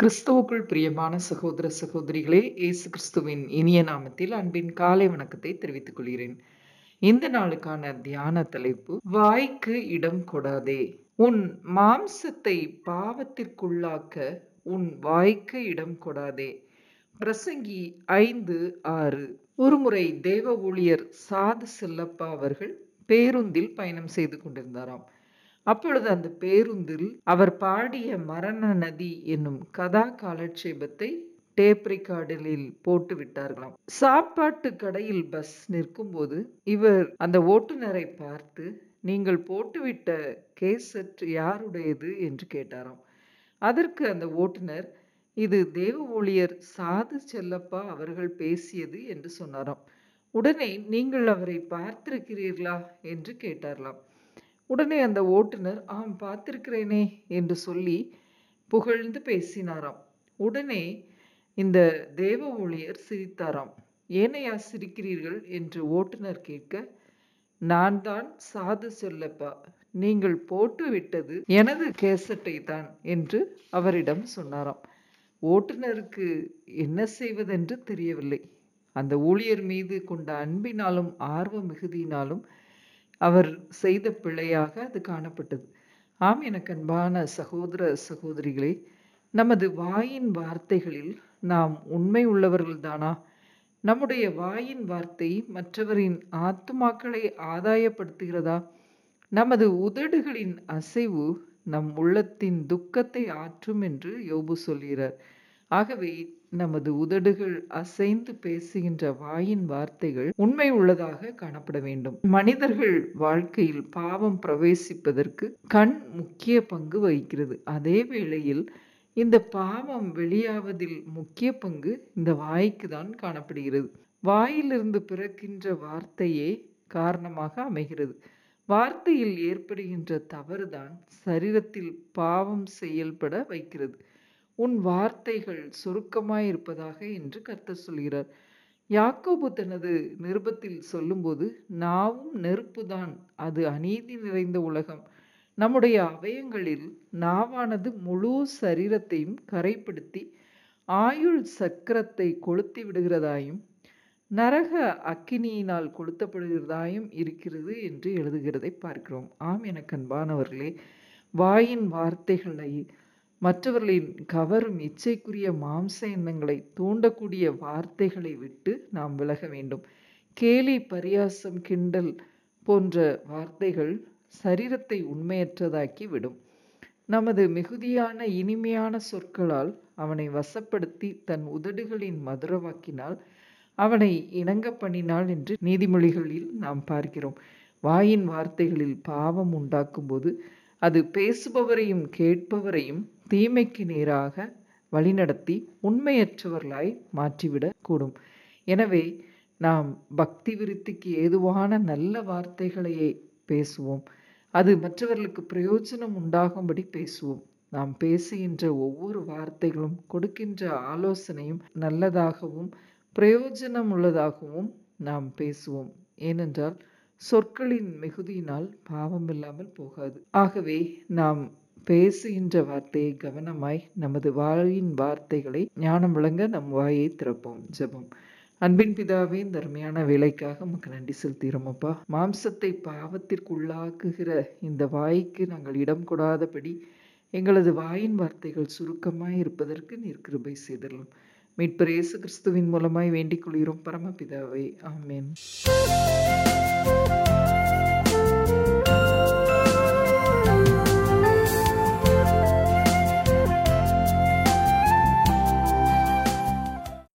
கிறிஸ்துவுக்குள் பிரியமான சகோதர சகோதரிகளே இயேசு கிறிஸ்துவின் இனிய நாமத்தில் அன்பின் காலை வணக்கத்தை தெரிவித்துக் கொள்கிறேன் இந்த நாளுக்கான தியான தலைப்பு வாய்க்கு இடம் கொடாதே உன் மாம்சத்தை பாவத்திற்குள்ளாக்க உன் வாய்க்கு இடம் கொடாதே பிரசங்கி ஐந்து ஆறு ஒருமுறை தேவ ஊழியர் சாது செல்லப்பா அவர்கள் பேருந்தில் பயணம் செய்து கொண்டிருந்தாராம் அப்பொழுது அந்த பேருந்தில் அவர் பாடிய மரண நதி என்னும் கதா காலட்சேபத்தை டேப் ரெக்கார்டில் போட்டு விட்டார்களாம் சாப்பாட்டு கடையில் பஸ் நிற்கும்போது இவர் அந்த ஓட்டுநரை பார்த்து நீங்கள் போட்டுவிட்ட கேசட் யாருடையது என்று கேட்டாராம் அதற்கு அந்த ஓட்டுநர் இது தேவ ஊழியர் சாது செல்லப்பா அவர்கள் பேசியது என்று சொன்னாராம் உடனே நீங்கள் அவரை பார்த்திருக்கிறீர்களா என்று கேட்டாரலாம் உடனே அந்த ஓட்டுநர் ஆம் பார்த்திருக்கிறேனே என்று சொல்லி புகழ்ந்து பேசினாராம் உடனே இந்த தேவ ஊழியர் சிரித்தாராம் ஏனையா சிரிக்கிறீர்கள் என்று ஓட்டுநர் கேட்க நான் தான் சாது சொல்லப்பா நீங்கள் போட்டு விட்டது எனது கேசட்டை தான் என்று அவரிடம் சொன்னாராம் ஓட்டுநருக்கு என்ன செய்வதென்று தெரியவில்லை அந்த ஊழியர் மீது கொண்ட அன்பினாலும் ஆர்வ மிகுதியினாலும் அவர் செய்த பிழையாக அது காணப்பட்டது ஆம் எனக்கு அன்பான சகோதர சகோதரிகளே நமது வாயின் வார்த்தைகளில் நாம் உண்மை உள்ளவர்கள்தானா நம்முடைய வாயின் வார்த்தை மற்றவரின் ஆத்துமாக்களை ஆதாயப்படுத்துகிறதா நமது உதடுகளின் அசைவு நம் உள்ளத்தின் துக்கத்தை ஆற்றும் என்று யோபு சொல்கிறார் ஆகவே நமது உதடுகள் அசைந்து பேசுகின்ற வாயின் வார்த்தைகள் உண்மை உள்ளதாக காணப்பட வேண்டும் மனிதர்கள் வாழ்க்கையில் பாவம் பிரவேசிப்பதற்கு கண் முக்கிய பங்கு வகிக்கிறது அதே வேளையில் இந்த பாவம் வெளியாவதில் முக்கிய பங்கு இந்த வாய்க்கு தான் காணப்படுகிறது வாயிலிருந்து பிறக்கின்ற வார்த்தையே காரணமாக அமைகிறது வார்த்தையில் ஏற்படுகின்ற தவறுதான் சரீரத்தில் பாவம் செயல்பட வைக்கிறது உன் வார்த்தைகள் சுருக்கமாயிருப்பதாக என்று கர்த்தர் சொல்கிறார் யாக்கோபு தனது நிருபத்தில் சொல்லும்போது நாவும் நெருப்புதான் அது அநீதி நிறைந்த உலகம் நம்முடைய அவயங்களில் நாவானது முழு சரீரத்தையும் கரைப்படுத்தி ஆயுள் சக்கரத்தை கொளுத்தி விடுகிறதாயும் நரக அக்கினியினால் கொளுத்தப்படுகிறதாயும் இருக்கிறது என்று எழுதுகிறதை பார்க்கிறோம் ஆம் எனக்கு அன்பானவர்களே வாயின் வார்த்தைகளை மற்றவர்களின் கவரும் இச்சைக்குரிய மாம்ச எண்ணங்களை தூண்டக்கூடிய வார்த்தைகளை விட்டு நாம் விலக வேண்டும் கேலி பரியாசம் கிண்டல் போன்ற வார்த்தைகள் சரீரத்தை உண்மையற்றதாக்கி விடும் நமது மிகுதியான இனிமையான சொற்களால் அவனை வசப்படுத்தி தன் உதடுகளின் மதுரவாக்கினால் அவனை இணங்க பண்ணினாள் என்று நீதிமொழிகளில் நாம் பார்க்கிறோம் வாயின் வார்த்தைகளில் பாவம் உண்டாக்கும்போது அது பேசுபவரையும் கேட்பவரையும் தீமைக்கு நேராக வழிநடத்தி உண்மையற்றவர்களாய் மாற்றிவிடக்கூடும் எனவே நாம் பக்தி விருத்திக்கு ஏதுவான நல்ல வார்த்தைகளையே பேசுவோம் அது மற்றவர்களுக்கு பிரயோஜனம் உண்டாகும்படி பேசுவோம் நாம் பேசுகின்ற ஒவ்வொரு வார்த்தைகளும் கொடுக்கின்ற ஆலோசனையும் நல்லதாகவும் பிரயோஜனம் உள்ளதாகவும் நாம் பேசுவோம் ஏனென்றால் சொற்களின் மிகுதியினால் பாவம் இல்லாமல் போகாது ஆகவே நாம் பேசுகின்ற வார்த்தையை கவனமாய் நமது வாயின் வார்த்தைகளை ஞானம் விளங்க நம் வாயை திறப்போம் ஜபம் அன்பின் பிதாவே தர்மையான வேலைக்காக நமக்கு நன்றி செலுத்துகிறோமப்பா மாம்சத்தை பாவத்திற்குள்ளாக்குகிற இந்த வாய்க்கு நாங்கள் இடம் கொடாதபடி எங்களது வாயின் வார்த்தைகள் சுருக்கமாய் இருப்பதற்கு நீர் கிருபை செய்திடலாம் மீட்பர் இயேசு கிறிஸ்துவின் மூலமாய் வேண்டிக் கொள்கிறோம் பரமபிதாவை ஆமேன்